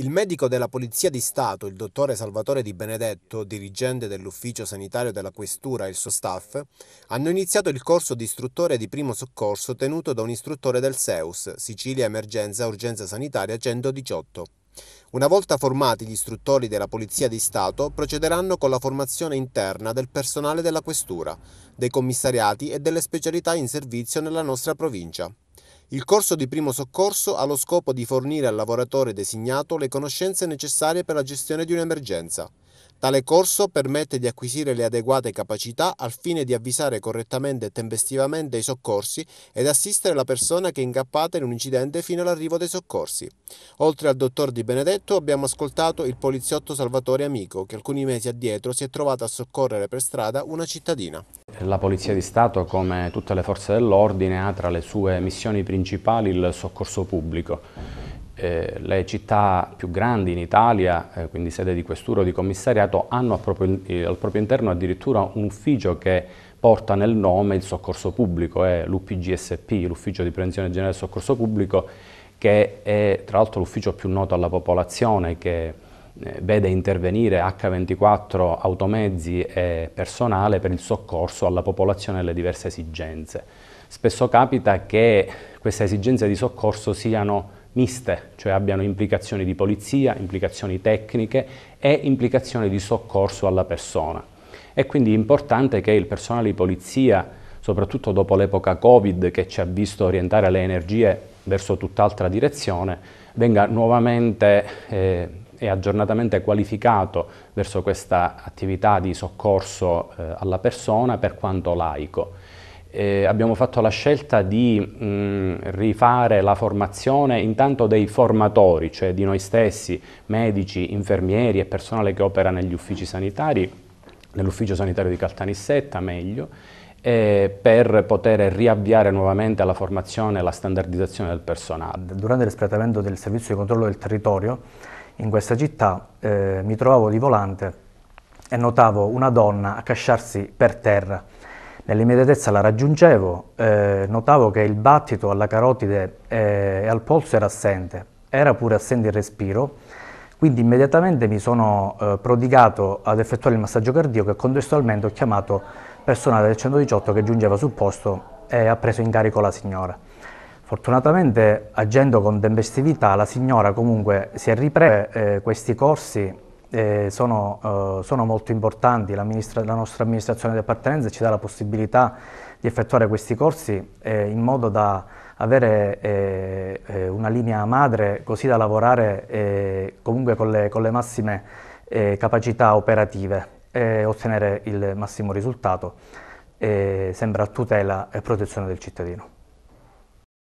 Il medico della Polizia di Stato, il dottore Salvatore Di Benedetto, dirigente dell'ufficio sanitario della Questura e il suo staff, hanno iniziato il corso di istruttore di primo soccorso tenuto da un istruttore del SEUS, Sicilia Emergenza Urgenza Sanitaria 118. Una volta formati gli istruttori della Polizia di Stato procederanno con la formazione interna del personale della Questura, dei commissariati e delle specialità in servizio nella nostra provincia. Il corso di primo soccorso ha lo scopo di fornire al lavoratore designato le conoscenze necessarie per la gestione di un'emergenza. Tale corso permette di acquisire le adeguate capacità al fine di avvisare correttamente e tempestivamente i soccorsi ed assistere la persona che è incappata in un incidente fino all'arrivo dei soccorsi. Oltre al dottor Di Benedetto abbiamo ascoltato il poliziotto Salvatore Amico che alcuni mesi addietro si è trovato a soccorrere per strada una cittadina. La Polizia di Stato, come tutte le forze dell'ordine, ha tra le sue missioni principali il soccorso pubblico eh, le città più grandi in Italia, eh, quindi sede di questura o di commissariato, hanno proprio, eh, al proprio interno addirittura un ufficio che porta nel nome il soccorso pubblico, è l'UPGSP, l'Ufficio di Prevenzione Generale del Soccorso Pubblico, che è tra l'altro l'ufficio più noto alla popolazione, che eh, vede intervenire H24 automezzi e personale per il soccorso alla popolazione e alle diverse esigenze. Spesso capita che queste esigenze di soccorso siano miste, cioè abbiano implicazioni di polizia, implicazioni tecniche e implicazioni di soccorso alla persona. È quindi importante che il personale di polizia, soprattutto dopo l'epoca Covid che ci ha visto orientare le energie verso tutt'altra direzione, venga nuovamente eh, e aggiornatamente qualificato verso questa attività di soccorso eh, alla persona per quanto laico eh, abbiamo fatto la scelta di mh, mm, rifare la formazione intanto dei formatori, cioè di noi stessi, medici, infermieri e personale che opera negli uffici sanitari, nell'ufficio sanitario di Caltanissetta meglio, eh, per poter riavviare nuovamente la formazione e la standardizzazione del personale. Durante l'espletamento del servizio di controllo del territorio in questa città eh, mi trovavo di volante e notavo una donna accasciarsi per terra Nell'immediatezza la raggiungevo, eh, notavo che il battito alla carotide eh, e al polso era assente, era pure assente il respiro, quindi immediatamente mi sono eh, prodigato ad effettuare il massaggio cardiaco e contestualmente ho chiamato personale del 118 che giungeva sul posto e ha preso in carico la signora. Fortunatamente agendo con tempestività la signora comunque si è ripresa eh, questi corsi eh, sono, eh, sono, molto importanti, la nostra amministrazione di appartenenza ci dà la possibilità di effettuare questi corsi eh, in modo da avere eh, eh, una linea madre così da lavorare eh, comunque con le, con le massime capacità operative e ottenere il massimo risultato, sempre a tutela e protezione del cittadino.